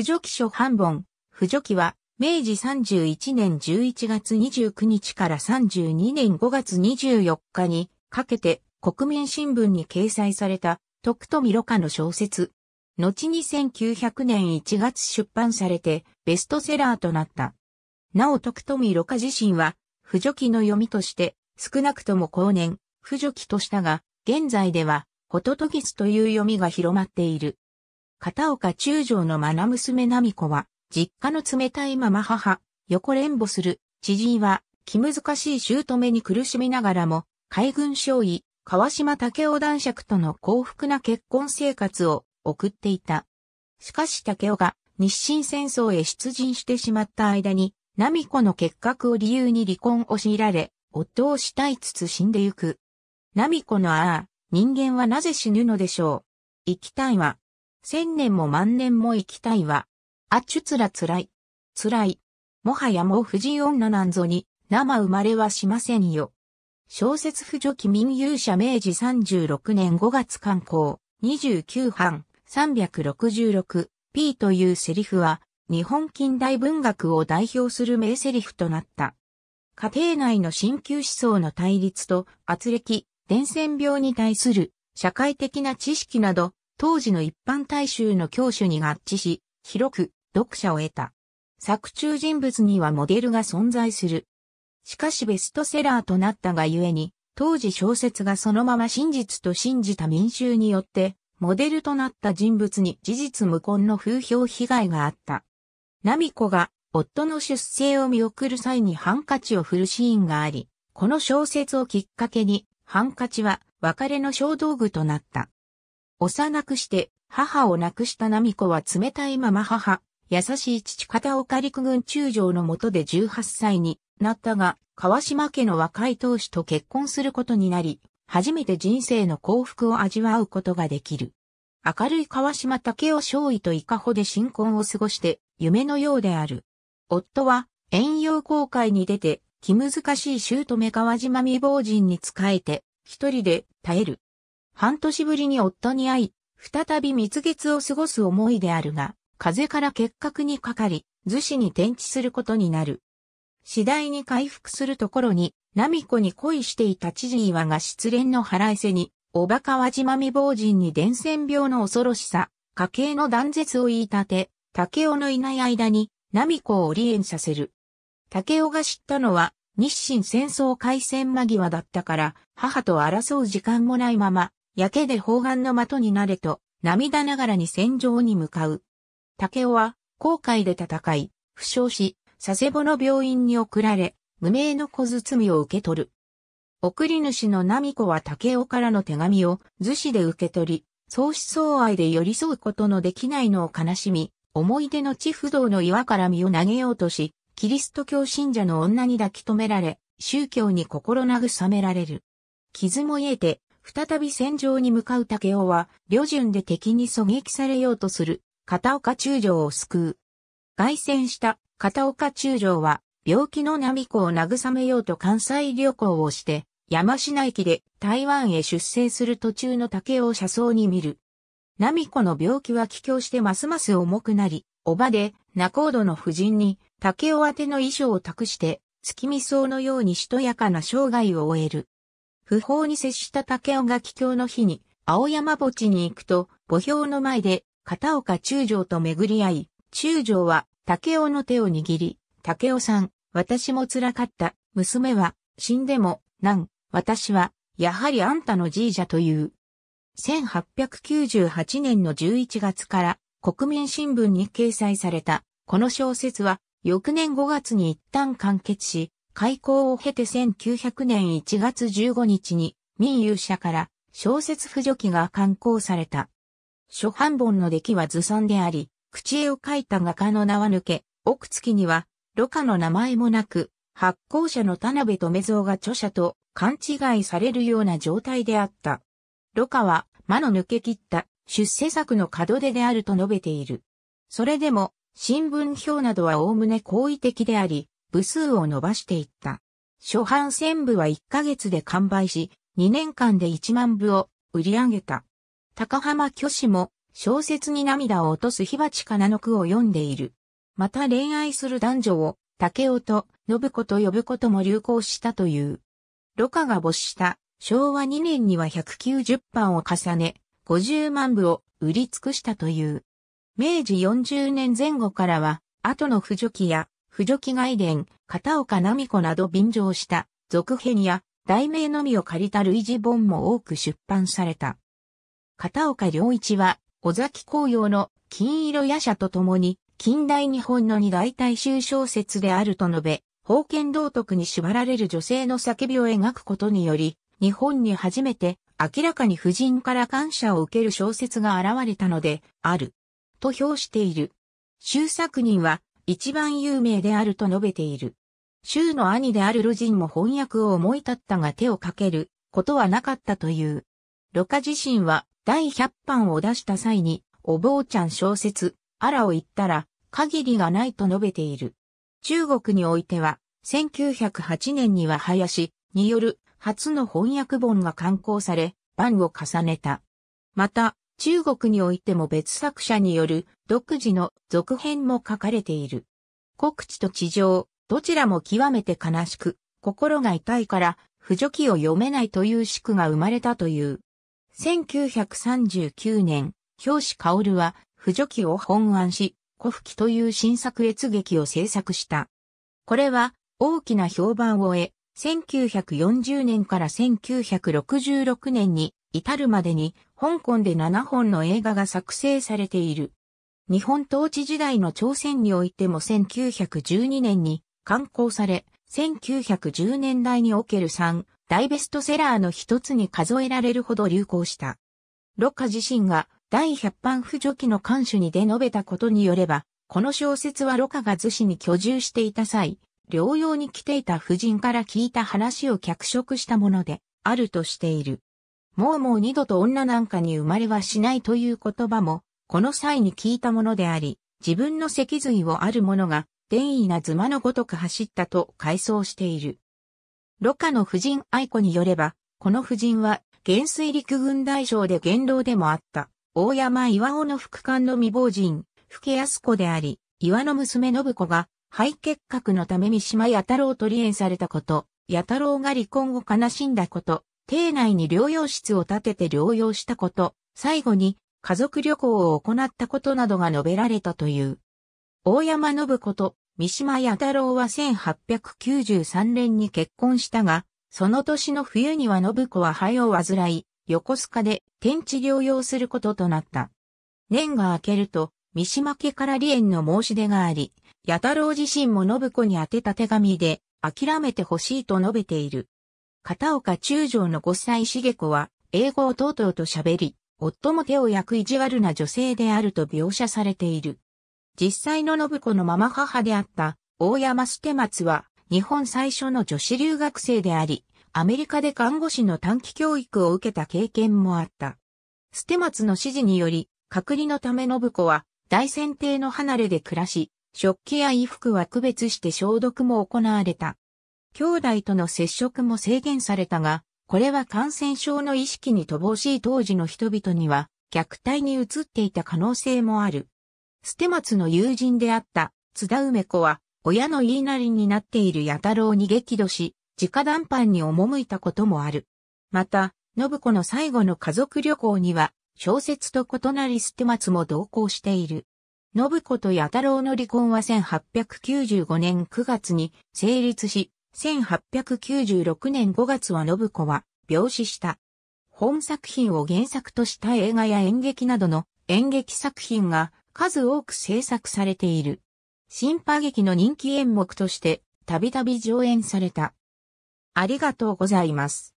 不助記書半本。不助記は、明治31年11月29日から32年5月24日にかけて国民新聞に掲載された徳富ろ過の小説。後に1900年1月出版されてベストセラーとなった。なお徳富ろ過自身は、不助記の読みとして少なくとも後年、不助記としたが、現在では、ホトトギスという読みが広まっている。片岡中将の愛娘奈美子は、実家の冷たいまま母、横連母する、知人は、気難しい姑に苦しみながらも、海軍将尉、川島武雄男爵との幸福な結婚生活を送っていた。しかし武雄が日清戦争へ出陣してしまった間に、奈美子の結核を理由に離婚を強いられ、夫を死体つつ死んでゆく。奈美子のああ、人間はなぜ死ぬのでしょう。生きたいわ。千年も万年も生きたいわ。あっちゅつらつらい。つらい。もはやもう不人女なんぞに、生生まれはしませんよ。小説不助記民勇者明治36年5月刊行、29版、366、P というセリフは、日本近代文学を代表する名セリフとなった。家庭内の新旧思想の対立と、圧力、伝染病に対する社会的な知識など、当時の一般大衆の教主に合致し、広く読者を得た。作中人物にはモデルが存在する。しかしベストセラーとなったがゆえに、当時小説がそのまま真実と信じた民衆によって、モデルとなった人物に事実無根の風評被害があった。ナミコが夫の出生を見送る際にハンカチを振るシーンがあり、この小説をきっかけに、ハンカチは別れの小道具となった。幼くして母を亡くした奈美子は冷たいまま母、優しい父方岡陸軍中将の下で18歳になったが、川島家の若い当主と結婚することになり、初めて人生の幸福を味わうことができる。明るい川島武雄少尉と伊香保で新婚を過ごして、夢のようである。夫は、遠洋航海に出て、気難しい姑川島未亡人に仕えて、一人で耐える。半年ぶりに夫に会い、再び蜜月を過ごす思いであるが、風から結核にかかり、図子に転地することになる。次第に回復するところに、ナミコに恋していた知事岩が失恋の腹いせに、おバカ島じまみ坊人に伝染病の恐ろしさ、家計の断絶を言い立て、竹雄のいない間に、ナミコを離縁させる。竹雄が知ったのは、日清戦争開戦間際だったから、母と争う時間もないまま、やけで砲丸の的になれと、涙ながらに戦場に向かう。竹雄は、航海で戦い、負傷し、佐世保の病院に送られ、無名の小包を受け取る。送り主の奈美子は竹雄からの手紙を図紙で受け取り、相思相愛で寄り添うことのできないのを悲しみ、思い出の地不動の岩から身を投げようとし、キリスト教信者の女に抱き止められ、宗教に心慰められる。傷も癒えて、再び戦場に向かう竹雄は、旅順で敵に狙撃されようとする、片岡中将を救う。凱旋した片岡中将は、病気の波子を慰めようと関西旅行をして、山科駅で台湾へ出征する途中の竹雄を車窓に見る。波子の病気は帰郷してますます重くなり、おばで、仲人の夫人に、竹雄宛ての衣装を託して、月見草のようにしとやかな生涯を終える。不法に接した竹尾が帰郷の日に、青山墓地に行くと、墓標の前で、片岡中将と巡り合い、中将は、竹尾の手を握り、竹尾さん、私も辛かった、娘は、死んでも、なん、私は、やはりあんたのじいじゃという。1898年の11月から、国民新聞に掲載された、この小説は、翌年5月に一旦完結し、開校を経て1900年1月15日に民有社から小説付助記が刊行された。初版本の出来はずさんであり、口絵を書いた画家の名は抜け、奥月には、ろ過の名前もなく、発行者の田辺留蔵が著者と勘違いされるような状態であった。ろ過は、間の抜け切った出世作の門出であると述べている。それでも、新聞表などは概ね好意的であり、部数を伸ばしていった。初版1000部は1ヶ月で完売し、2年間で1万部を売り上げた。高浜巨子も小説に涙を落とす火鉢かなの句を読んでいる。また恋愛する男女を竹雄と信子と呼ぶことも流行したという。ろ過が没した昭和2年には190版を重ね、50万部を売り尽くしたという。明治40年前後からは、後の不助記や扶助記外伝、片岡奈美子など便乗した続編や題名のみを借りた類似本も多く出版された。片岡良一は、尾崎紅葉の金色夜叉と共に、近代日本の二大大衆小説であると述べ、封建道徳に縛られる女性の叫びを描くことにより、日本に初めて明らかに夫人から感謝を受ける小説が現れたので、ある。と評している。修作人は、一番有名であると述べている。州の兄である魯人も翻訳を思い立ったが手をかけることはなかったという。ロ家自身は第100版を出した際に、お坊ちゃん小説、あらを言ったら、限りがないと述べている。中国においては、1908年には林による初の翻訳本が刊行され、版を重ねた。また、中国においても別作者による独自の続編も書かれている。国地と地上、どちらも極めて悲しく、心が痛いから不助記を読めないという宿が生まれたという。1939年、表紙薫は不助記を本案し、古吹という新作越劇を制作した。これは大きな評判を得、1940年から1966年に至るまでに香港で7本の映画が作成されている。日本統治時代の朝鮮においても1912年に刊行され、1910年代における3大ベストセラーの一つに数えられるほど流行した。ロッカ自身が第100版不助記の監守に出述べたことによれば、この小説はロカが図紙に居住していた際、療養に来ていた夫人から聞いた話を脚色したもので、あるとしている。もうもう二度と女なんかに生まれはしないという言葉も、この際に聞いたものであり、自分の脊髄をある者が、伝意な妻のごとく走ったと回想している。ロカの夫人愛子によれば、この夫人は、元水陸軍大将で元老でもあった、大山岩尾の副官の未亡人、福安子であり、岩の娘信子が、肺結核のため三島八太郎と離縁されたこと、八太郎が離婚を悲しんだこと、邸内に療養室を建てて療養したこと、最後に家族旅行を行ったことなどが述べられたという。大山信子と三島弥太郎は1893年に結婚したが、その年の冬には信子は肺を患い、横須賀で天地療養することとなった。年が明けると、三島家から離縁の申し出があり、弥太郎自身も信子に宛てた手紙で、諦めてほしいと述べている。片岡中将の5歳茂子は、英語をとうとうと喋り、夫も手を焼く意地悪な女性であると描写されている。実際の信子のママ母であった大山捨松は日本最初の女子留学生であり、アメリカで看護師の短期教育を受けた経験もあった。捨松の指示により、隔離のため信子は大船艇の離れで暮らし、食器や衣服は区別して消毒も行われた。兄弟との接触も制限されたが、これは感染症の意識に乏しい当時の人々には、虐待に移っていた可能性もある。捨松の友人であった津田梅子は、親の言いなりになっている八太郎に激怒し、直談判に赴いたこともある。また、信子の最後の家族旅行には、小説と異なり捨松も同行している。信子と八太郎の離婚は1895年9月に成立し、1896年5月は信子は病死した。本作品を原作とした映画や演劇などの演劇作品が数多く制作されている。新波劇の人気演目としてたびたび上演された。ありがとうございます。